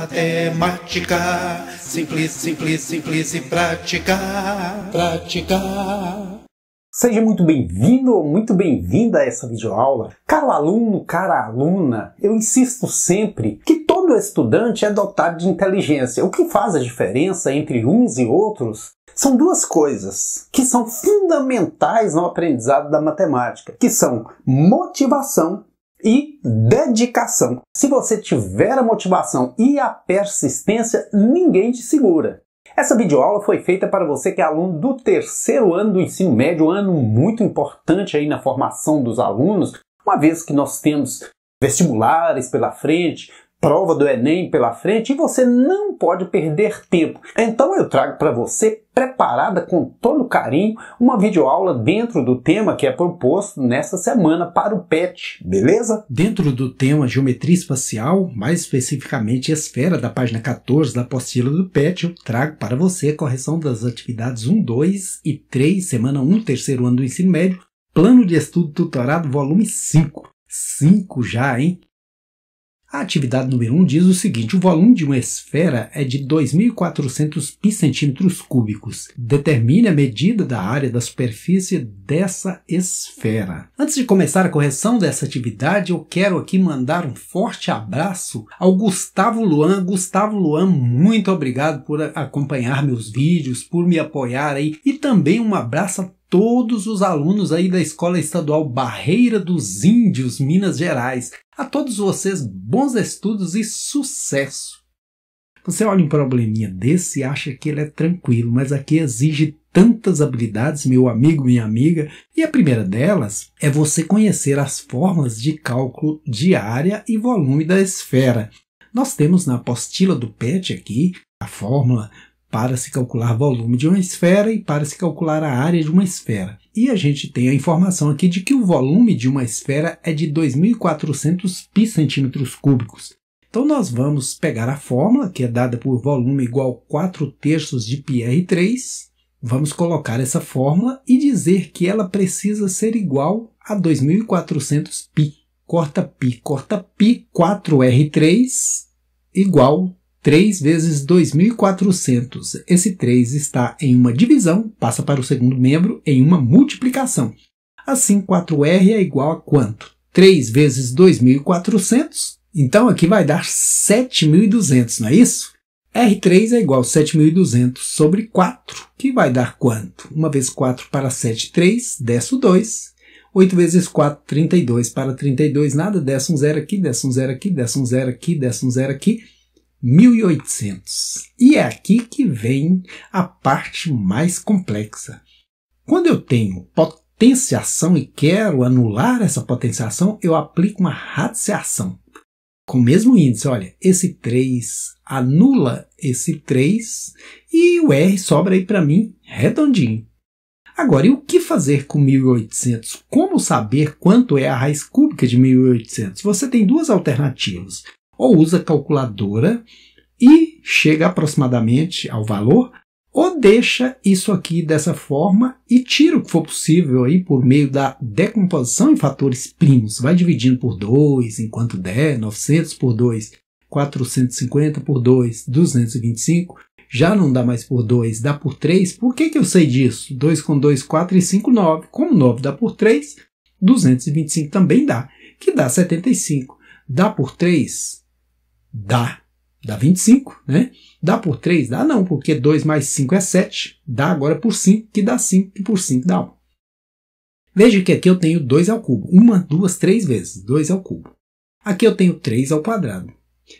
matemática, simples, simples, simples e prática, prática. Seja muito bem-vindo ou muito bem-vinda a essa videoaula. Caro aluno, cara aluna, eu insisto sempre que todo estudante é dotado de inteligência. O que faz a diferença entre uns e outros são duas coisas que são fundamentais no aprendizado da matemática, que são motivação e dedicação. Se você tiver a motivação e a persistência, ninguém te segura. Essa videoaula foi feita para você que é aluno do terceiro ano do ensino médio, um ano muito importante aí na formação dos alunos, uma vez que nós temos vestibulares pela frente, prova do Enem pela frente e você não pode perder tempo. Então eu trago para você, preparada com todo carinho, uma videoaula dentro do tema que é proposto nessa semana para o PET, beleza? Dentro do tema Geometria Espacial, mais especificamente esfera da página 14 da apostila do PET, eu trago para você a correção das atividades 1, 2 e 3, semana 1, terceiro ano do ensino médio, Plano de Estudo Tutorado, volume 5. 5 já, hein? A atividade número 1 diz o seguinte: o volume de uma esfera é de 2.400 centímetros cúbicos. Determine a medida da área da superfície dessa esfera. Antes de começar a correção dessa atividade, eu quero aqui mandar um forte abraço ao Gustavo Luan. Gustavo Luan, muito obrigado por acompanhar meus vídeos, por me apoiar aí e também um abraço a todos os alunos aí da Escola Estadual Barreira dos Índios, Minas Gerais. A todos vocês, bons estudos e sucesso! Você olha um probleminha desse e acha que ele é tranquilo, mas aqui exige tantas habilidades, meu amigo, minha amiga, e a primeira delas é você conhecer as formas de cálculo de área e volume da esfera. Nós temos na apostila do PET aqui a fórmula para se calcular volume de uma esfera e para se calcular a área de uma esfera. E a gente tem a informação aqui de que o volume de uma esfera é de 2.400 pi centímetros cúbicos. Então nós vamos pegar a fórmula, que é dada por volume igual a 4 terços de πr3, vamos colocar essa fórmula e dizer que ela precisa ser igual a 2.400 pi. Corta pi, corta pi, 4r3 igual 3 vezes 2.400. Esse 3 está em uma divisão, passa para o segundo membro em uma multiplicação. Assim, 4R é igual a quanto? 3 vezes 2.400. Então, aqui vai dar 7.200, não é isso? R3 é igual a 7.200 sobre 4, que vai dar quanto? 1 vezes 4 para 7, 3, desce o 2. 8 vezes 4, 32 para 32, nada, desce um zero aqui, desce um zero aqui, desce um zero aqui, desce um zero aqui. Desce um zero aqui 1800. E é aqui que vem a parte mais complexa. Quando eu tenho potenciação e quero anular essa potenciação, eu aplico uma radiciação. Com o mesmo índice, olha, esse 3 anula esse 3 e o R sobra aí para mim redondinho. Agora, e o que fazer com 1800? Como saber quanto é a raiz cúbica de 1800? Você tem duas alternativas ou usa calculadora e chega aproximadamente ao valor, ou deixa isso aqui dessa forma e tira o que for possível aí por meio da decomposição em fatores primos. Vai dividindo por 2, enquanto der, 900 por 2, 450 por 2, 225, já não dá mais por 2, dá por 3. Por que, que eu sei disso? 2 com 2, 4 e 5, 9. Como 9 dá por 3, 225 também dá, que dá 75. Dá por 3, Dá. Dá 25, né? Dá por 3? Dá não, porque 2 mais 5 é 7. Dá agora por 5, que dá 5, que por 5 dá 1. Veja que aqui eu tenho 2 ao cubo. Uma, duas, três vezes. 2 ao cubo. Aqui eu tenho 3 ao quadrado.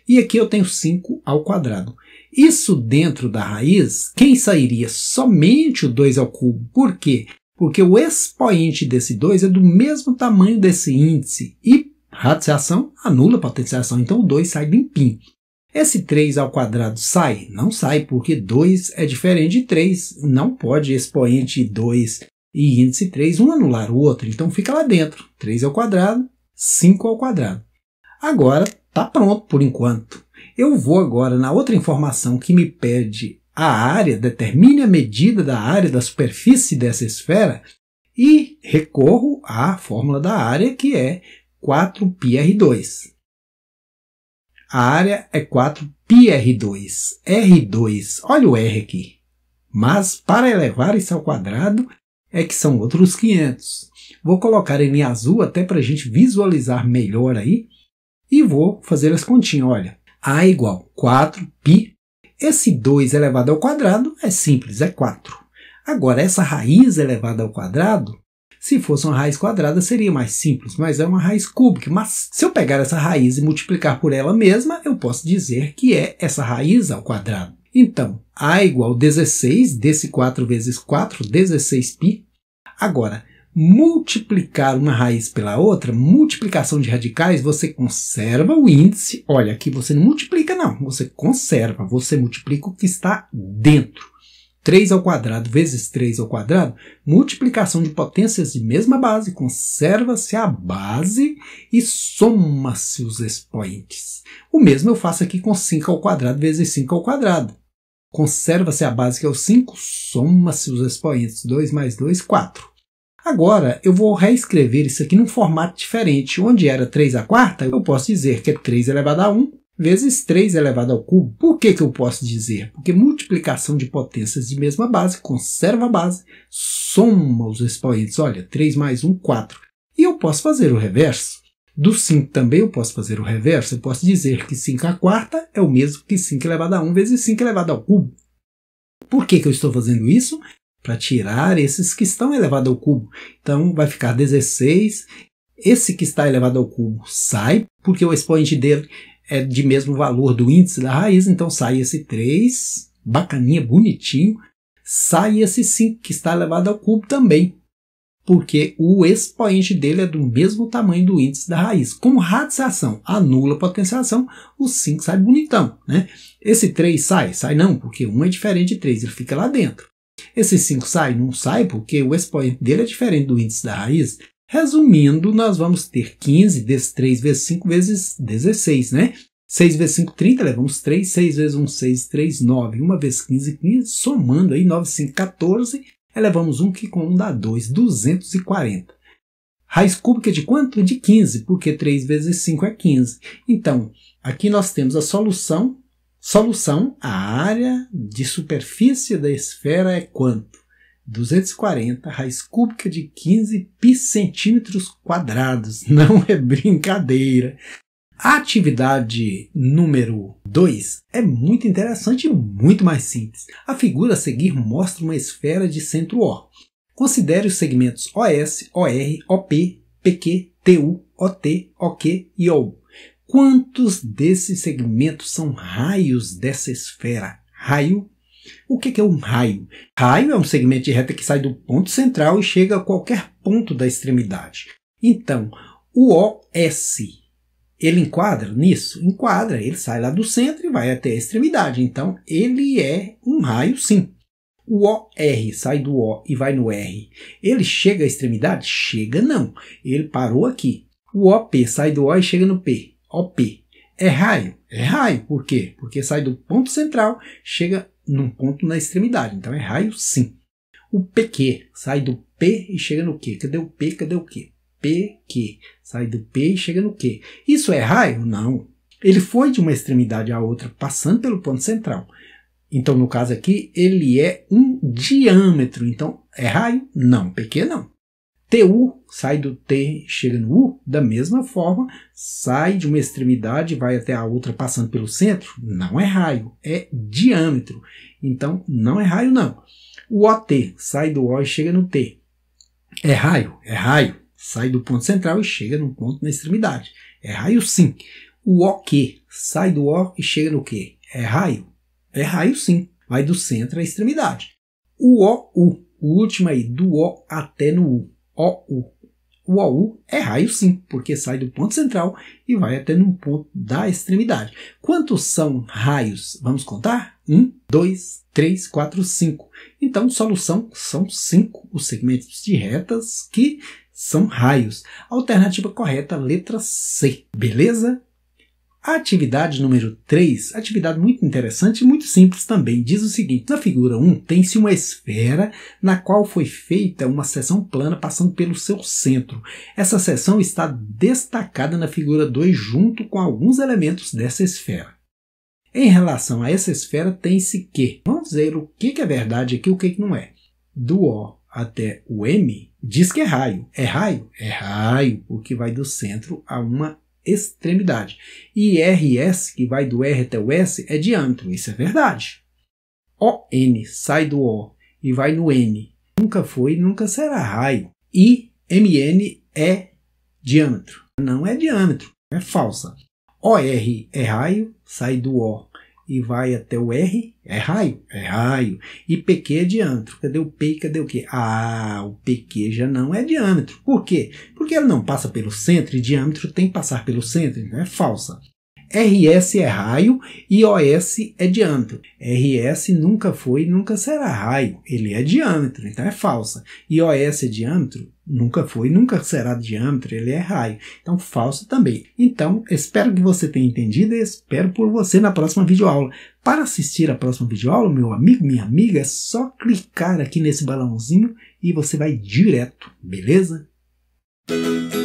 E aqui eu tenho 5 ao quadrado. Isso dentro da raiz, quem sairia? Somente o 2 ao cubo. Por quê? Porque o expoente desse 2 é do mesmo tamanho desse índice. E Radiciação anula a potenciação, então o 2 sai limpinho. Esse 3 ao quadrado sai? Não sai, porque 2 é diferente de 3. Não pode expoente 2 e índice 3 um anular o outro, então fica lá dentro. 3 ao quadrado, 5 ao quadrado. Agora está pronto por enquanto. Eu vou agora na outra informação que me pede a área, determine a medida da área da superfície dessa esfera e recorro à fórmula da área que é 4πr2. A área é 4πr2, r2, olha o r aqui. Mas para elevar isso ao quadrado é que são outros 500. Vou colocar ele em azul até para a gente visualizar melhor aí e vou fazer as continhas. Olha, A é igual 4π. Esse 2 elevado ao quadrado é simples, é 4. Agora, essa raiz elevada ao quadrado se fosse uma raiz quadrada, seria mais simples, mas é uma raiz cúbica. Mas se eu pegar essa raiz e multiplicar por ela mesma, eu posso dizer que é essa raiz ao quadrado. Então, A igual 16 desse 4 vezes 4, 16π. Agora, multiplicar uma raiz pela outra, multiplicação de radicais, você conserva o índice. Olha, aqui você não multiplica, não. Você conserva, você multiplica o que está dentro. 3 ao quadrado vezes 3 ao quadrado, multiplicação de potências de mesma base, conserva-se a base e soma-se os expoentes. O mesmo eu faço aqui com 5 ao quadrado vezes 5 ao quadrado. Conserva-se a base que é o 5, soma-se os expoentes, 2 mais 2, 4. Agora, eu vou reescrever isso aqui num formato diferente. Onde era 3 a quarta, eu posso dizer que é 3 elevado a 1 vezes 3 elevado ao cubo. Por que, que eu posso dizer? Porque multiplicação de potências de mesma base conserva a base, soma os expoentes. Olha, 3 mais 1, 4. E eu posso fazer o reverso. Do 5 também eu posso fazer o reverso. Eu posso dizer que 5 à quarta é o mesmo que 5 elevado a 1 vezes 5 elevado ao cubo. Por que, que eu estou fazendo isso? Para tirar esses que estão elevados ao cubo. Então vai ficar 16 esse que está elevado ao cubo sai, porque o expoente dele é de mesmo valor do índice da raiz, então sai esse 3, bacaninha, bonitinho, sai esse 5, que está elevado ao cubo também, porque o expoente dele é do mesmo tamanho do índice da raiz. Como radiação anula a potenciação, o 5 sai bonitão. Né? Esse 3 sai? Sai não, porque 1 um é diferente de 3, ele fica lá dentro. Esse 5 sai? Não sai, porque o expoente dele é diferente do índice da raiz. Resumindo, nós vamos ter 15 vezes 3 vezes 5 vezes 16, né? 6 vezes 5, 30, levamos 3. 6 vezes 1, 6, 3, 9. 1 vezes 15, 15. Somando aí 9, 5, 14. Elevamos 1, que com 1 dá 2, 240. Raiz cúbica é de quanto? É de 15, porque 3 vezes 5 é 15. Então, aqui nós temos a solução. Solução, a área de superfície da esfera é quanto? 240 raiz cúbica de 15 pi centímetros quadrados. Não é brincadeira. A atividade número 2 é muito interessante e muito mais simples. A figura a seguir mostra uma esfera de centro O. Considere os segmentos OS, OR, OP, PQ, TU, OT, OQ e OU. Quantos desses segmentos são raios dessa esfera? Raio o que, é um raio? Raio é um segmento de reta que sai do ponto central e chega a qualquer ponto da extremidade. Então, o OS, ele enquadra nisso? Enquadra, ele sai lá do centro e vai até a extremidade. Então, ele é um raio sim. O OR sai do O e vai no R. Ele chega à extremidade? Chega não. Ele parou aqui. O OP sai do O e chega no P. OP. É raio? É raio. Por quê? Porque sai do ponto central, chega num ponto na extremidade, então é raio sim. O PQ sai do P e chega no Q. Cadê o P? Cadê o Q? PQ sai do P e chega no Q. Isso é raio? Não. Ele foi de uma extremidade à outra, passando pelo ponto central. Então, no caso aqui, ele é um diâmetro. Então, é raio? Não. PQ não. TU sai do T, chega no U, da mesma forma, sai de uma extremidade e vai até a outra passando pelo centro, não é raio, é diâmetro. Então, não é raio, não. O OT sai do O e chega no T. É raio? É raio. Sai do ponto central e chega no ponto na extremidade. É raio, sim. O OQ sai do O e chega no Q. É raio? É raio, sim. Vai do centro à extremidade. O OU, o último aí, do O até no U OU. O AU é raio sim, porque sai do ponto central e vai até um ponto da extremidade. Quantos são raios? Vamos contar? 1, 2, 3, 4, 5. Então, solução são 5 os segmentos de retas que são raios. Alternativa correta, letra C. Beleza? A atividade número 3, atividade muito interessante e muito simples também, diz o seguinte: na figura 1 tem-se uma esfera na qual foi feita uma seção plana passando pelo seu centro. Essa seção está destacada na figura 2 junto com alguns elementos dessa esfera. Em relação a essa esfera, tem-se que. Vamos ver o que é verdade aqui e o que não é. Do O até o M, diz que é raio. É raio? É raio, o que vai do centro a uma extremidade. E RS, que vai do R até o S, é diâmetro, isso é verdade. ON sai do O e vai no N. Nunca foi nunca será raio. E MN é diâmetro. Não é diâmetro, é falsa. OR é raio, sai do O e vai até o R, é raio, é raio. E PQ é diâmetro. Cadê o P e cadê o Q? Ah, o PQ já não é diâmetro. Por quê? Porque ela não passa pelo centro e diâmetro tem que passar pelo centro, então é falsa. RS é raio e OS é diâmetro. RS nunca foi e nunca será raio, ele é diâmetro, então é falsa. E OS é diâmetro, nunca foi e nunca será diâmetro, ele é raio. Então falsa também. Então, espero que você tenha entendido e espero por você na próxima videoaula. Para assistir a próxima videoaula, meu amigo, minha amiga, é só clicar aqui nesse balãozinho e você vai direto, beleza?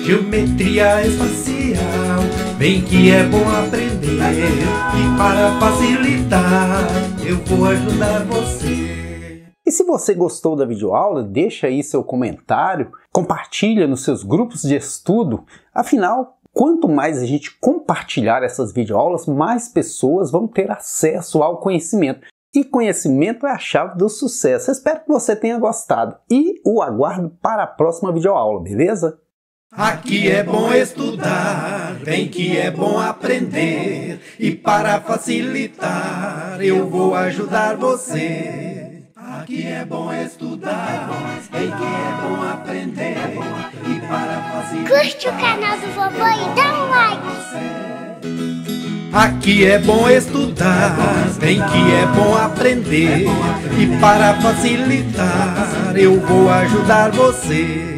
Geometria espacial, bem que é bom aprender. E para facilitar, eu vou ajudar você. E se você gostou da videoaula, deixa aí seu comentário, compartilha nos seus grupos de estudo. Afinal, quanto mais a gente compartilhar essas videoaulas, mais pessoas vão ter acesso ao conhecimento. E conhecimento é a chave do sucesso. espero que você tenha gostado e o aguardo para a próxima videoaula, beleza? Aqui é bom estudar, bem que é bom aprender, e para facilitar eu vou ajudar você. Aqui é bom estudar, bem que é bom aprender, e para facilitar. Curte o canal do vovô e dá um like. Aqui é bom estudar, bem que é bom aprender, e para facilitar eu vou ajudar você.